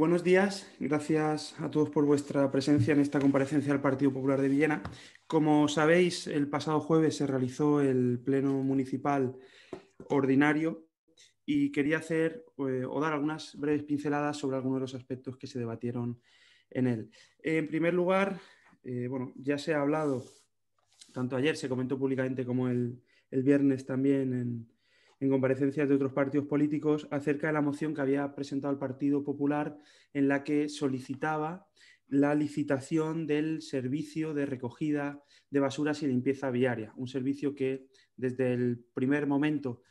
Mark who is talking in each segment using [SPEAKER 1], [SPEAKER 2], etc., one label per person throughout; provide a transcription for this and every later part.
[SPEAKER 1] Buenos días, gracias a todos por vuestra presencia en esta comparecencia del Partido Popular de Villena. Como sabéis, el pasado jueves se realizó el Pleno Municipal Ordinario y quería hacer eh, o dar algunas breves pinceladas sobre algunos de los aspectos que se debatieron en él. En primer lugar, eh, bueno, ya se ha hablado, tanto ayer se comentó públicamente como el viernes también en, en comparecencias de otros partidos políticos acerca de la moción que había presentado el Partido Popular en la que solicitaba la licitación del servicio de recogida de basuras y limpieza viaria, un servicio que desde el primer momento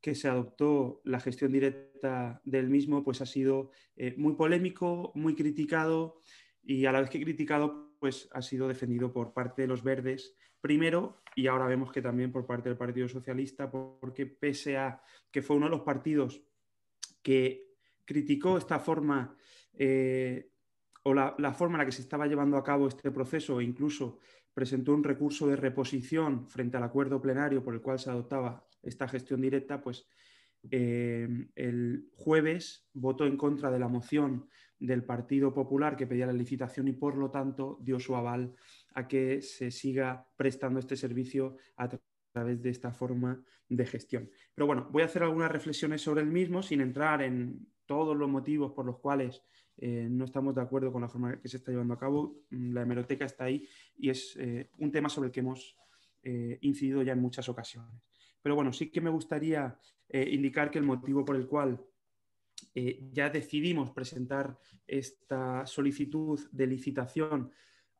[SPEAKER 1] que se adoptó la gestión directa del mismo, pues ha sido eh, muy polémico, muy criticado y a la vez que criticado, pues ha sido defendido por parte de los verdes primero y ahora vemos que también por parte del Partido Socialista, porque pese a que fue uno de los partidos que criticó esta forma eh, o la, forma en la que se estaba llevando a cabo este proceso e incluso presentó un recurso de reposición frente al acuerdo plenario por el cual se adoptaba esta gestión directa, pues eh, el jueves votó en contra de la moción del Partido Popular que pedía la licitación y por lo tanto dio su aval a que se siga prestando este servicio a través de esta forma de gestión. Pero bueno, voy a hacer algunas reflexiones sobre el mismo sin entrar en todos los motivos por los cuales eh, no estamos de acuerdo con la forma que se está llevando a cabo. Mm, la hemeroteca está ahí y es eh, un tema sobre el que hemos eh, incidido ya en muchas ocasiones. Pero bueno, sí que me gustaría indicar que el motivo por el cual ya decidimos presentar esta solicitud de licitación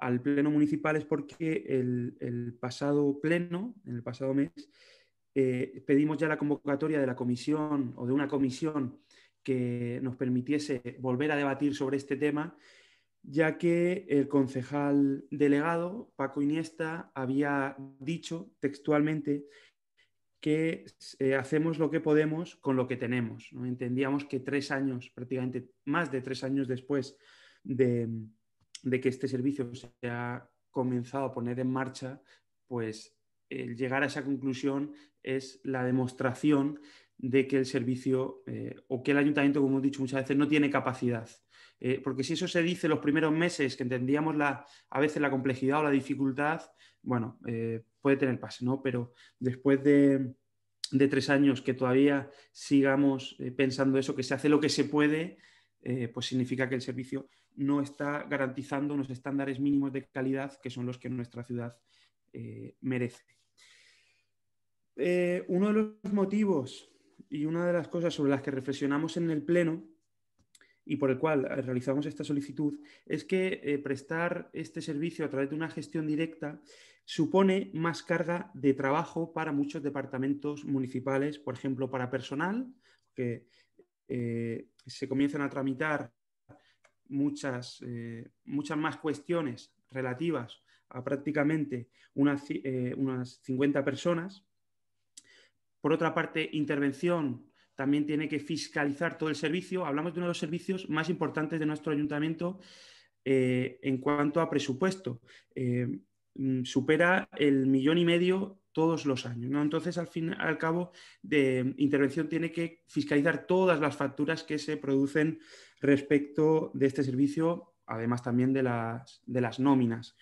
[SPEAKER 1] al Pleno Municipal es porque el, pasado pleno, en el pasado mes, eh, pedimos ya la convocatoria de la comisión o de una comisión que nos permitiese volver a debatir sobre este tema, ya que el concejal delegado, Paco Iniesta, había dicho textualmente que eh, hacemos lo que podemos con lo que tenemos. ¿no? Entendíamos que tres años, prácticamente más de tres años después de, de que este servicio se ha comenzado a poner en marcha, pues el llegar a esa conclusión es la demostración de que el servicio eh, o que el ayuntamiento, como hemos dicho muchas veces, no tiene capacidad. Eh, porque si eso se dice los primeros meses, que entendíamos la, a veces la complejidad o la dificultad, bueno, eh, puede tener pase, ¿no? Pero después de, de tres años que todavía sigamos pensando eso, que se hace lo que se puede, pues significa que el servicio no está garantizando unos estándares mínimos de calidad que son los que nuestra ciudad eh, merece. Eh, uno de los motivos y una de las cosas sobre las que reflexionamos en el Pleno y por el cual eh, realizamos esta solicitud es que prestar este servicio a través de una gestión directa supone más carga de trabajo para muchos departamentos municipales, por ejemplo, para personal, que se comienzan a tramitar muchas, eh, muchas más cuestiones relativas a prácticamente eh, unas, 50 personas. Por otra parte, intervención también tiene que fiscalizar todo el servicio. Hablamos de uno de los servicios más importantes de nuestro ayuntamiento eh, en cuanto a presupuesto. Mm, supera el millón y medio todos los años. Entonces, al fin al cabo, de intervención tiene que fiscalizar todas las facturas que se producen respecto de este servicio, además también de las, nóminas.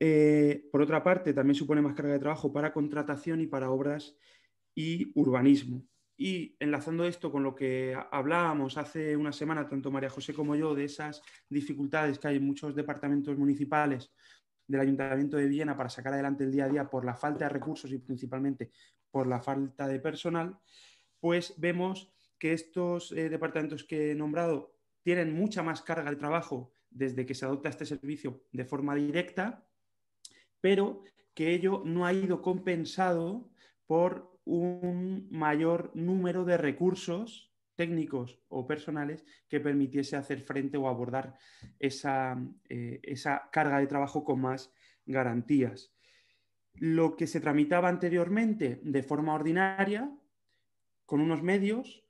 [SPEAKER 1] Eh, por otra parte, también supone más carga de trabajo para contratación y para obras y urbanismo. Y enlazando esto con lo que hablábamos hace una semana, tanto María José como yo, de esas dificultades que hay en muchos departamentos municipales del Ayuntamiento de Viena para sacar adelante el día a día por la falta de recursos y principalmente por la falta de personal, pues vemos que estos eh, departamentos que he nombrado tienen mucha más carga de trabajo desde que se adopta este servicio de forma directa, pero que ello no ha ido compensado por un mayor número de recursos técnicos o personales que permitiese hacer frente o abordar esa eh, carga de trabajo con más garantías. Lo que se tramitaba anteriormente de forma ordinaria, con unos medios,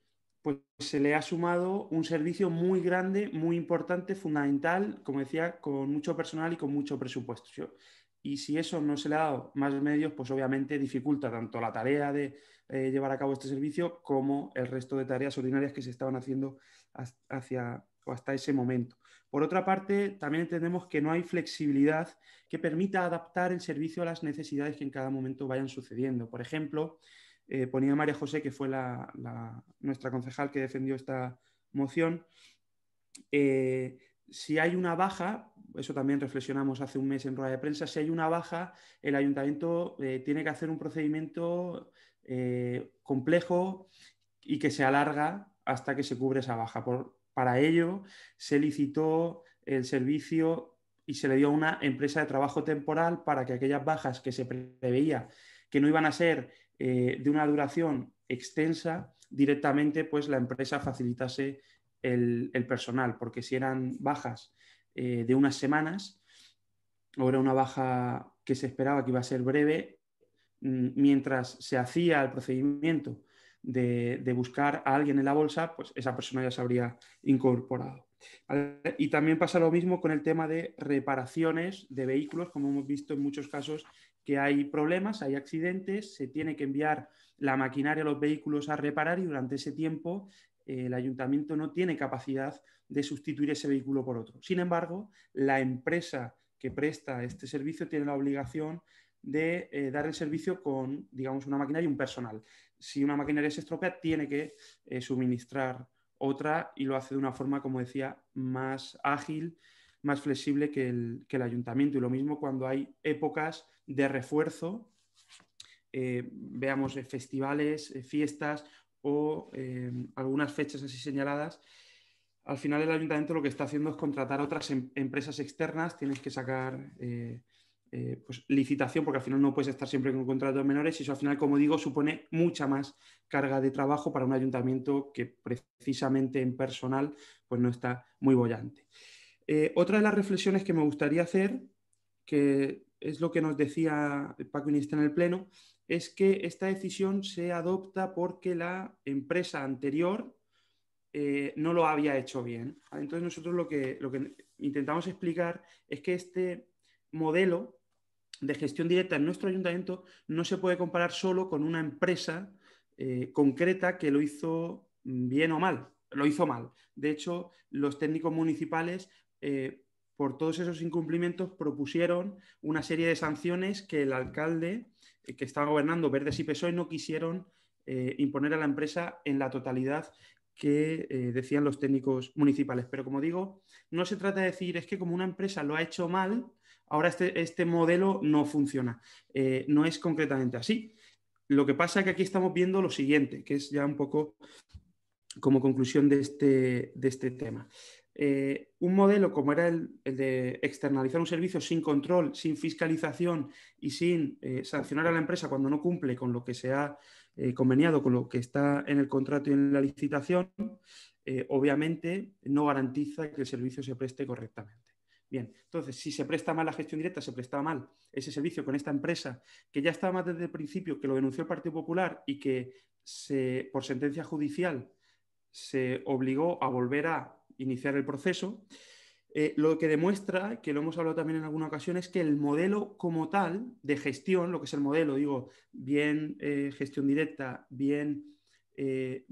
[SPEAKER 1] pues, se le ha sumado un servicio muy grande, muy importante, fundamental, como decía, con mucho personal y con mucho presupuesto. Y si eso no se le ha dado más medios, pues obviamente dificulta tanto la tarea de eh, llevar a cabo este servicio como el resto de tareas ordinarias que se estaban haciendo hasta ese momento. Por otra parte, también entendemos que no hay flexibilidad que permita adaptar el servicio a las necesidades que en cada momento vayan sucediendo. Por ejemplo, eh, ponía María José, que fue la, nuestra concejal que defendió esta moción, eh, si hay una baja, eso también reflexionamos hace un mes en rueda de prensa, si hay una baja, el ayuntamiento eh, tiene que hacer un procedimiento complejo y que se alarga hasta que se cubre esa baja. Por, para ello se licitó el servicio y se le dio a una empresa de trabajo temporal para que aquellas bajas que se preveía que no iban a ser eh, de una duración extensa, directamente pues la empresa facilitase el, personal, porque si eran bajas eh, de unas semanas, o era una baja que se esperaba que iba a ser breve, mm, mientras se hacía el procedimiento de, de buscar a alguien en la bolsa, pues esa persona ya se habría incorporado. Y también pasa lo mismo con el tema de reparaciones de vehículos, como hemos visto en muchos casos que hay problemas, hay accidentes, se tiene que enviar la maquinaria a los vehículos a reparar y durante ese tiempo eh, el ayuntamiento no tiene capacidad de sustituir ese vehículo por otro. Sin embargo, la empresa que presta este servicio tiene la obligación de eh, dar el servicio con, digamos, una maquinaria y un personal. Si una maquinaria se estropea, tiene que eh, suministrar otra y lo hace de una forma, como decía, más ágil, más flexible que el, ayuntamiento. Y lo mismo cuando hay épocas de refuerzo, eh, veamos eh, festivales, eh, fiestas o algunas fechas así señaladas. Al final el ayuntamiento lo que está haciendo es contratar otras em-, empresas externas, tienes que sacar eh, pues, licitación, porque al final no puedes estar siempre con contratos menores y eso al final, como digo, supone mucha más carga de trabajo para un ayuntamiento que precisamente en personal pues, no está muy bollante. Eh, otra de las reflexiones que me gustaría hacer, que es lo que nos decía Paco Iniesta en el Pleno, es que esta decisión se adopta porque la empresa anterior eh, no lo había hecho bien. Entonces nosotros lo que, lo que intentamos explicar es que este modelo de gestión directa en nuestro ayuntamiento no se puede comparar solo con una empresa eh, concreta que lo hizo bien o mal. Lo hizo mal. De hecho, los técnicos municipales, eh, por todos esos incumplimientos, propusieron una serie de sanciones que el alcalde eh, que estaba gobernando Verdes y PSOE no quisieron imponer a la empresa en la totalidad que decían los técnicos municipales. Pero como digo, no se trata de decir es que como una empresa lo ha hecho mal, ahora este, este, modelo no funciona. Eh, no es concretamente así. Lo que pasa es que aquí estamos viendo lo siguiente, que es ya un poco como conclusión de este, de este tema. Eh, un modelo como era el, de externalizar un servicio sin control, sin fiscalización y sin eh, sancionar a la empresa cuando no cumple con lo que se ha conveniado, con lo que está en el contrato y en la licitación, obviamente no garantiza que el servicio se preste correctamente. Bien, entonces, si se presta mal la gestión directa, se prestaba mal ese servicio con esta empresa, que ya estaba más desde el principio, que lo denunció el Partido Popular y que por sentencia judicial se obligó a volver a iniciar el proceso, eh, lo que demuestra, que lo hemos hablado también en alguna ocasión, es que el modelo como tal de gestión, lo que es el modelo, digo, bien eh, gestión directa, bien eh,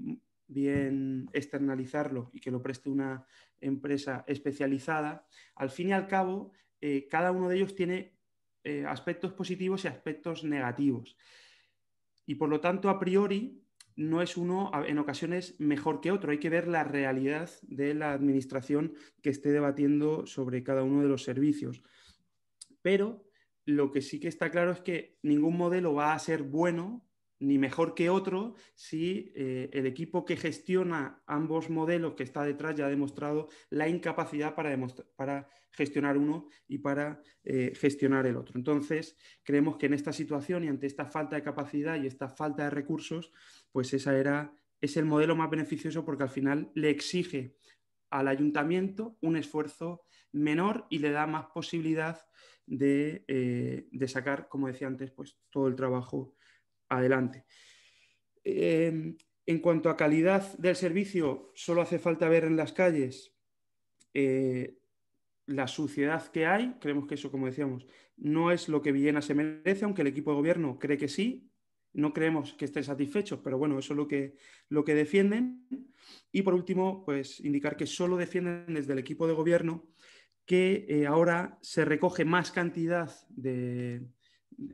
[SPEAKER 1] bien externalizarlo y que lo preste una empresa especializada, al fin y al cabo, eh, cada uno de ellos tiene eh, aspectos positivos y aspectos negativos. Y por lo tanto, a priori, no es uno en ocasiones mejor que otro. Hay que ver la realidad de la administración que esté debatiendo sobre cada uno de los servicios. Pero lo que sí que está claro es que ningún modelo va a ser bueno ni mejor que otro si eh, el equipo que gestiona ambos modelos que está detrás ya ha demostrado la incapacidad para, para gestionar uno y para eh, gestionar el otro. Entonces, creemos que en esta situación y ante esta falta de capacidad y esta falta de recursos, pues esa era, es el modelo más beneficioso porque al final le exige al ayuntamiento un esfuerzo menor y le da más posibilidad de, eh, de sacar, como decía antes, pues todo el trabajo adelante. en cuanto a calidad del servicio, solo hace falta ver en las calles eh, la suciedad que hay. Creemos que eso, como decíamos, no es lo que Villena se merece, aunque el equipo de gobierno cree que sí. No creemos que estén satisfechos, pero bueno, eso es lo que, lo que defienden. Y por último, pues indicar que solo defienden desde el equipo de gobierno que eh, ahora se recoge más cantidad de,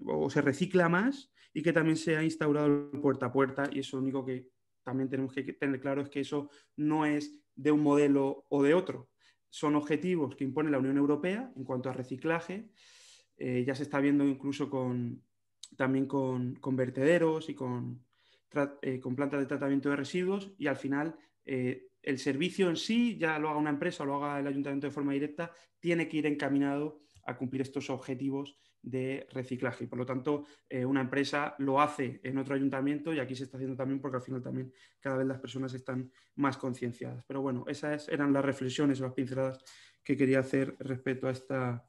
[SPEAKER 1] o se recicla más y que también se ha instaurado puerta a puerta y eso lo único que también tenemos que tener claro es que eso no es de un modelo o de otro. Son objetivos que impone la Unión Europea en cuanto a reciclaje. Eh, ya se está viendo incluso también con, vertederos y eh, con, plantas de tratamiento de residuos y al final eh, el servicio en sí, ya lo haga una empresa o lo haga el ayuntamiento de forma directa, tiene que ir encaminado a cumplir estos objetivos de reciclaje. Por lo tanto, eh, una empresa lo hace en otro ayuntamiento y aquí se está haciendo también porque al final también cada vez las personas están más concienciadas. Pero bueno, esas eran las reflexiones o las pinceladas que quería hacer respecto a esta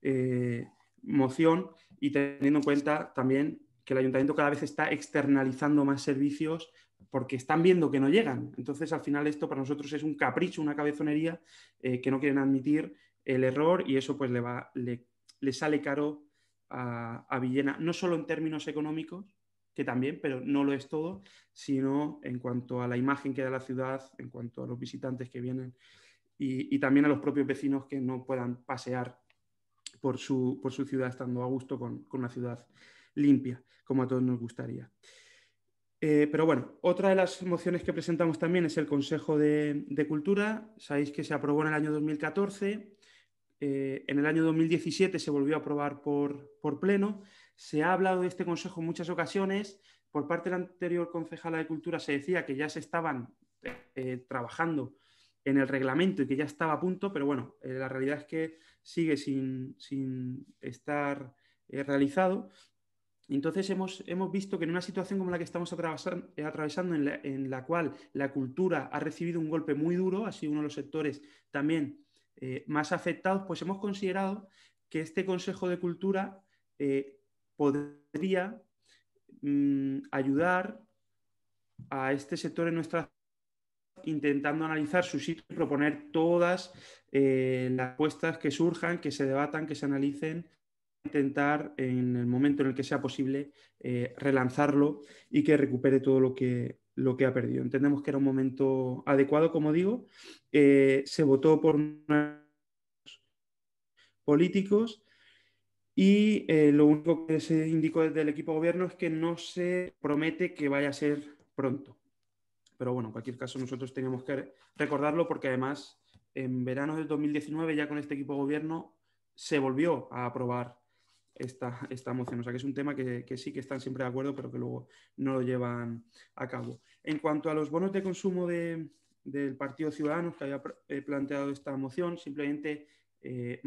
[SPEAKER 1] eh, moción y teniendo en cuenta también que el ayuntamiento cada vez está externalizando más servicios porque están viendo que no llegan. Entonces, al final, esto para nosotros es un capricho, una cabezonería eh, que no quieren admitir el error y eso pues le, va, le le sale caro a, Villena, no solo en términos económicos, que también, pero no lo es todo, sino en cuanto a la imagen que da la ciudad, en cuanto a los visitantes que vienen y, también a los propios vecinos que no puedan pasear por su, ciudad estando a gusto con, una ciudad limpia, como a todos nos gustaría. Eh, pero bueno, otra de las mociones que presentamos también es el Consejo de, de Cultura. Sabéis que se aprobó en el año 2014 eh, en el año 2017 se volvió a aprobar por, Pleno. Se ha hablado de este Consejo en muchas ocasiones. Por parte de la anterior concejala de Cultura se decía que ya se estaban eh, trabajando en el reglamento y que ya estaba a punto, pero bueno, eh, la realidad es que sigue sin, estar realizado. Entonces hemos, visto que en una situación como la que estamos atravesando, en, la, en la cual la cultura ha recibido un golpe muy duro, ha sido uno de los sectores también eh, más afectados, pues hemos considerado que este Consejo de Cultura eh, podría mm, ayudar a este sector en nuestra intentando analizar su sitio y proponer todas eh, las apuestas que surjan, que se debatan, que se analicen, intentar en el momento en el que sea posible relanzarlo y que recupere todo lo que, lo que ha perdido. Entendemos que era un momento adecuado, como digo. Eh, se votó por políticos y eh, lo único que se indicó desde el equipo de gobierno es que no se promete que vaya a ser pronto. Pero bueno, en cualquier caso nosotros tenemos que recordarlo porque además en verano del 2019 ya con este equipo de gobierno se volvió a aprobar esta, esta moción. O sea que es un tema que, sí que están siempre de acuerdo, pero que luego no lo llevan a cabo. En cuanto a los bonos de consumo del Partido Ciudadanos que había eh, planteado esta moción, simplemente eh,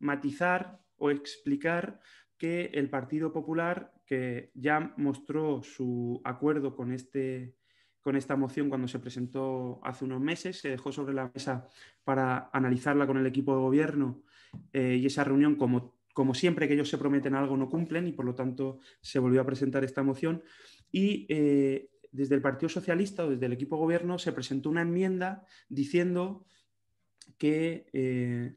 [SPEAKER 1] matizar o explicar que el Partido Popular, que ya mostró su acuerdo con este con esta moción cuando se presentó hace unos meses, se dejó sobre la mesa para analizarla con el equipo de gobierno eh, y esa reunión, como como siempre que ellos se prometen algo no cumplen y por lo tanto se volvió a presentar esta moción. Y eh, desde el Partido Socialista o desde el equipo gobierno se presentó una enmienda diciendo que eh,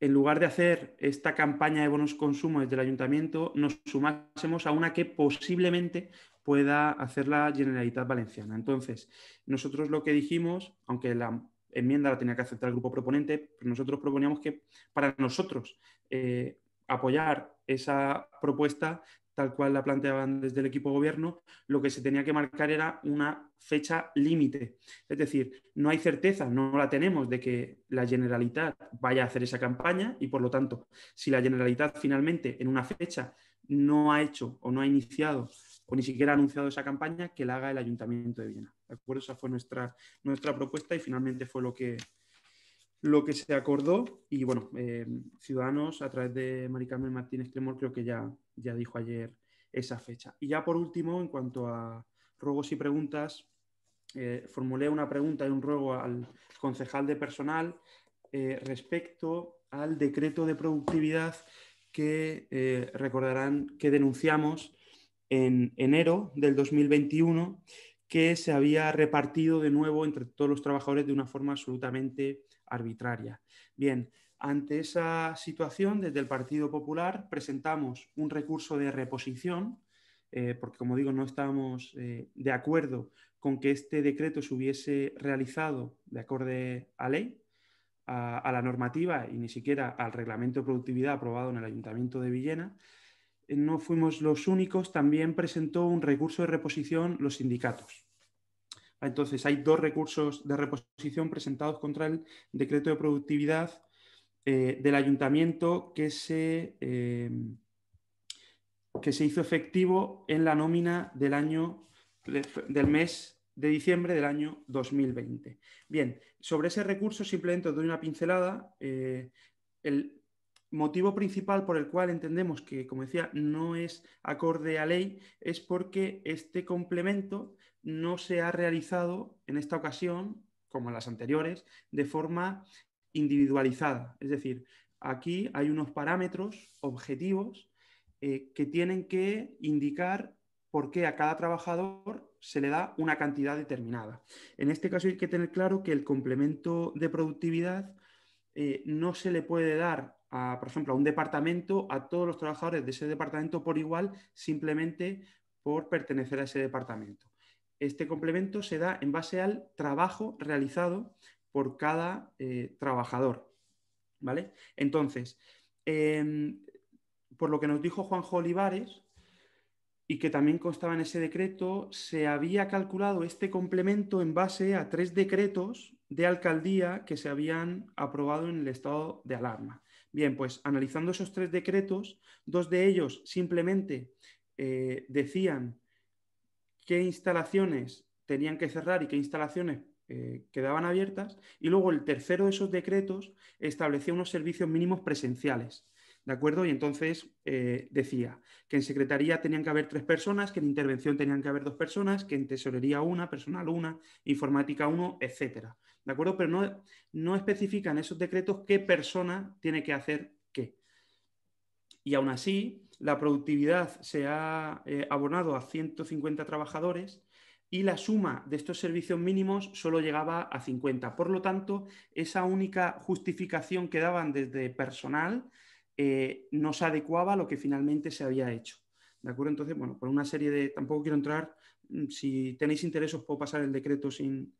[SPEAKER 1] en lugar de hacer esta campaña de bonos consumo desde el ayuntamiento, nos sumásemos a una que posiblemente pueda hacer la Generalitat Valenciana. Entonces, nosotros lo que dijimos, aunque la enmienda la tenía que aceptar el grupo proponente, nosotros proponíamos que para nosotros eh, apoyar esa propuesta tal cual la planteaban desde el equipo gobierno, lo que se tenía que marcar era una fecha límite. Es decir, no hay certeza, no la tenemos de que la Generalitat vaya a hacer esa campaña y por lo tanto, si la Generalitat finalmente en una fecha no ha hecho o no ha iniciado o ni siquiera ha anunciado esa campaña, que la haga el Ayuntamiento de Viena. ¿De acuerdo? Esa fue nuestra, nuestra propuesta y finalmente fue lo que, lo que se acordó y bueno, eh, Ciudadanos a través de Maricarmen Martínez Cremor creo que ya, ya dijo ayer esa fecha. Y ya por último, en cuanto a ruegos y preguntas, eh, formulé una pregunta y un ruego al concejal de personal eh, respecto al decreto de productividad que recordarán que denunciamos en enero del 2021 que se había repartido de nuevo entre todos los trabajadores de una forma absolutamente arbitraria. Bien, ante esa situación, desde el Partido Popular presentamos un recurso de reposición, eh, porque como digo, no estábamos eh, de acuerdo con que este decreto se hubiese realizado de acuerdo a ley, a, la normativa y ni siquiera al reglamento de productividad aprobado en el Ayuntamiento de Villena. No fuimos los únicos, también presentó un recurso de reposición los sindicatos. Ah, entonces, hay dos recursos de reposición presentados contra el decreto de productividad eh, del ayuntamiento que se, eh, que se hizo efectivo en la nómina del año del mes de diciembre del año 2020. Bien, sobre ese recurso simplemente os doy una pincelada. Eh, el motivo principal por el cual entendemos que, como decía, no es acorde a ley es porque este complemento no se ha realizado en esta ocasión, como en las anteriores, de forma individualizada. Es decir, aquí hay unos parámetros objetivos eh, que tienen que indicar por qué a cada trabajador se le da una cantidad determinada. En este caso hay que tener claro que el complemento de productividad eh, no se le puede dar, por ejemplo, a un departamento, a todos los trabajadores de ese departamento por igual, simplemente por pertenecer a ese departamento este complemento se da en base al trabajo realizado por cada eh, trabajador. ¿Vale? Entonces, em, por lo que nos dijo Juanjo Olivares, y que también constaba en ese decreto, se había calculado este complemento en base a tres decretos de alcaldía que se habían aprobado en el estado de alarma. Bien, pues analizando esos tres decretos, dos de ellos simplemente eh, decían qué instalaciones tenían que cerrar y qué instalaciones eh, quedaban abiertas. Y luego el tercero de esos decretos establecía unos servicios mínimos presenciales. ¿De acuerdo? Y entonces eh, decía que en secretaría tenían que haber tres personas, que en intervención tenían que haber dos personas, que en tesorería una, personal una, informática uno, etcétera. ¿De acuerdo? Pero no, no especifican esos decretos qué persona tiene que hacer qué. Y aún así, la productividad se ha eh, abonado a 150 trabajadores y la suma de estos servicios mínimos solo llegaba a 50. Por lo tanto, esa única justificación que daban desde personal eh, no se adecuaba a lo que finalmente se había hecho. ¿De acuerdo? Entonces, bueno, por una serie de... Tampoco quiero entrar, mm, si tenéis interés os puedo pasar el decreto sin...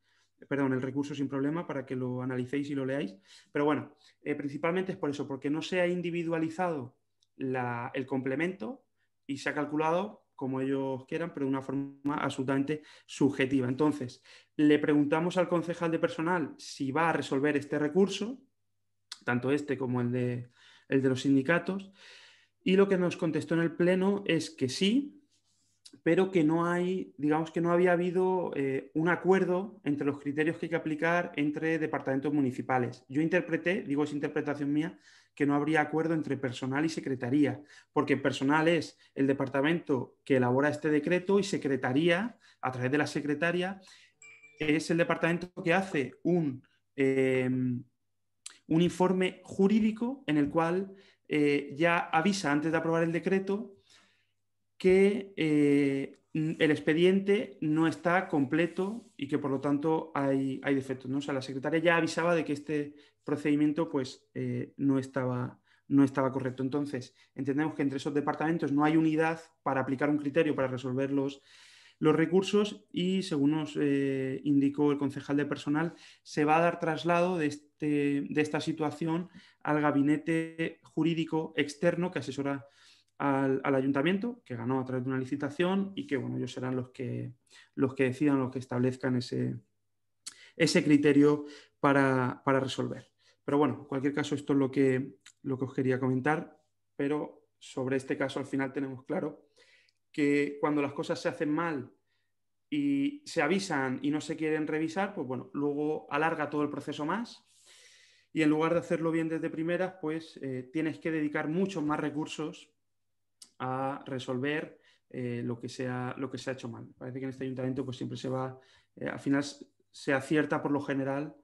[SPEAKER 1] Perdón, el recurso sin problema para que lo analicéis y lo leáis. Pero bueno, eh, principalmente es por eso, porque no se ha individualizado el complemento y se ha calculado como ellos quieran, pero de una forma absolutamente subjetiva. Entonces, le preguntamos al concejal de personal si va a resolver este recurso, tanto este como el de, el de los sindicatos, y lo que nos contestó en el Pleno es que sí, pero que no hay, digamos que no había habido eh, un acuerdo entre los criterios que hay que aplicar entre departamentos municipales. Yo interpreté, digo es interpretación mía, que no habría acuerdo entre personal y secretaría, porque personal es el departamento que elabora este decreto y secretaría, a través de la secretaria, es el departamento que hace un, em, un informe jurídico en el cual eh, ya avisa antes de aprobar el decreto que eh, el expediente no está completo y que por lo tanto hay, defectos. ¿no? O sea, la secretaria ya avisaba de que este procedimiento pues eh, no, estaba, no estaba correcto. Entonces, entendemos que entre esos departamentos no hay unidad para aplicar un criterio para resolver los, los recursos y, según nos eh, indicó el concejal de personal, se va a dar traslado de, este, esta situación al gabinete jurídico externo que asesora al, ayuntamiento, que ganó a través de una licitación y que bueno, ellos serán los que, los que decidan, los que establezcan ese, ese criterio para, resolver. Pero bueno, en cualquier caso, esto es lo que, lo que os quería comentar, pero sobre este caso al final tenemos claro que cuando las cosas se hacen mal y se avisan y no se quieren revisar, pues bueno, luego alarga todo el proceso más y en lugar de hacerlo bien desde primeras, pues eh, tienes que dedicar muchos más recursos a resolver eh, lo, que se ha, lo que se ha hecho mal. Parece que en este ayuntamiento pues siempre se va, eh, al final se acierta por lo general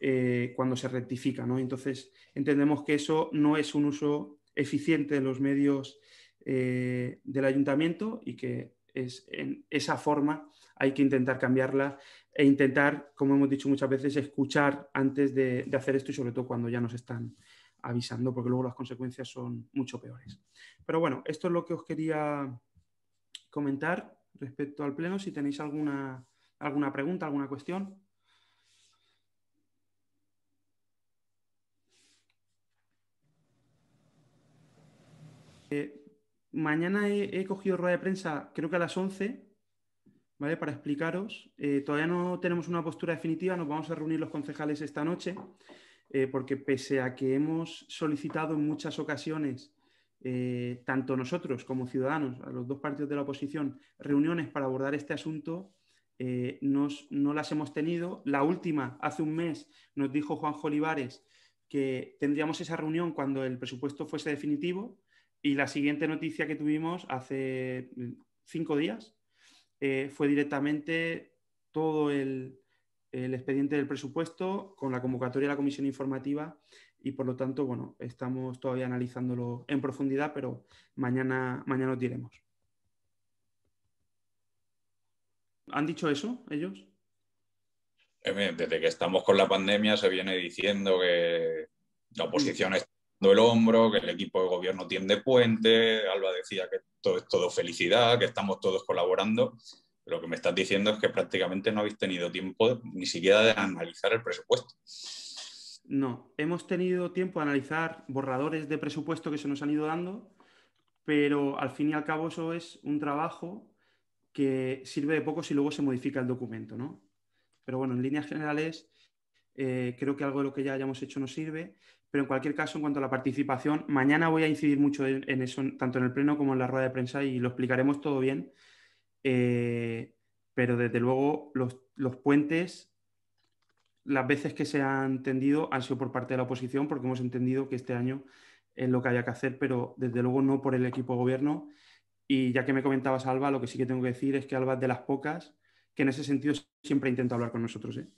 [SPEAKER 1] eh, cuando se rectifica. Entonces, entendemos que eso no es un uso eficiente de los medios eh, del ayuntamiento y que es, en esa forma hay que intentar cambiarla e intentar, como hemos dicho muchas veces, escuchar antes de, de hacer esto y sobre todo cuando ya nos están avisando, porque luego las consecuencias son mucho peores. Pero bueno, esto es lo que os quería comentar respecto al Pleno. Si tenéis alguna, alguna pregunta, alguna cuestión. Eh, mañana he, cogido rueda de prensa, creo que a las 11, ¿vale? Para explicaros. Eh, todavía no tenemos una postura definitiva, nos vamos a reunir los concejales esta noche, eh, porque pese a que hemos solicitado en muchas ocasiones, tanto nosotros como ciudadanos, a los dos partidos de la oposición, reuniones para abordar este asunto, no las hemos tenido. La última, hace un mes, nos dijo Juan Olivares que tendríamos esa reunión cuando el presupuesto fuese definitivo y la siguiente noticia que tuvimos hace mm, cinco días eh, fue directamente todo el, expediente del presupuesto con la convocatoria de la comisión informativa y por lo tanto, bueno, estamos todavía analizándolo en profundidad, pero mañana, mañana lo diremos. ¿Han dicho eso ellos? Eh, desde que estamos con la pandemia se viene diciendo que la oposición el hombro, que el equipo de gobierno tiende puente, Alba decía que todo es todo felicidad, que estamos todos colaborando. Lo que me estás diciendo es que prácticamente no habéis tenido tiempo ni siquiera de analizar el presupuesto. No, hemos tenido tiempo de analizar borradores de presupuesto que se nos han ido dando, pero al fin y al cabo eso es un trabajo que sirve de poco si luego se modifica el documento, ¿no? Pero bueno, en líneas generales, eh, creo que algo de lo que ya hayamos hecho nos sirve pero en cualquier caso, en cuanto a la participación, mañana voy a incidir mucho en, eso, tanto en el pleno como en la rueda de prensa, y lo explicaremos todo bien. Eh, pero desde luego los, puentes, las veces que se han tendido han sido por parte de la oposición, porque hemos entendido que este año es lo que haya que hacer, pero desde luego no por el equipo de gobierno. Y ya que me comentabas, Alba, lo que sí que tengo que decir es que Alba es de las pocas que en ese sentido siempre intenta hablar con nosotros. ¿eh?